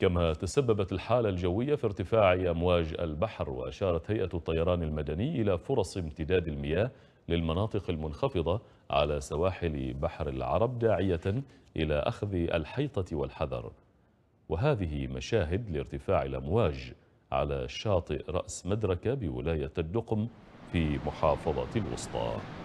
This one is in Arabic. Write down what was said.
كما تسببت الحالة الجوية في ارتفاع أمواج البحر وأشارت هيئة الطيران المدني إلى فرص امتداد المياه للمناطق المنخفضة على سواحل بحر العرب داعية إلى أخذ الحيطة والحذر وهذه مشاهد لارتفاع الأمواج على شاطئ رأس مدركة بولاية الدقم في محافظة الوسطى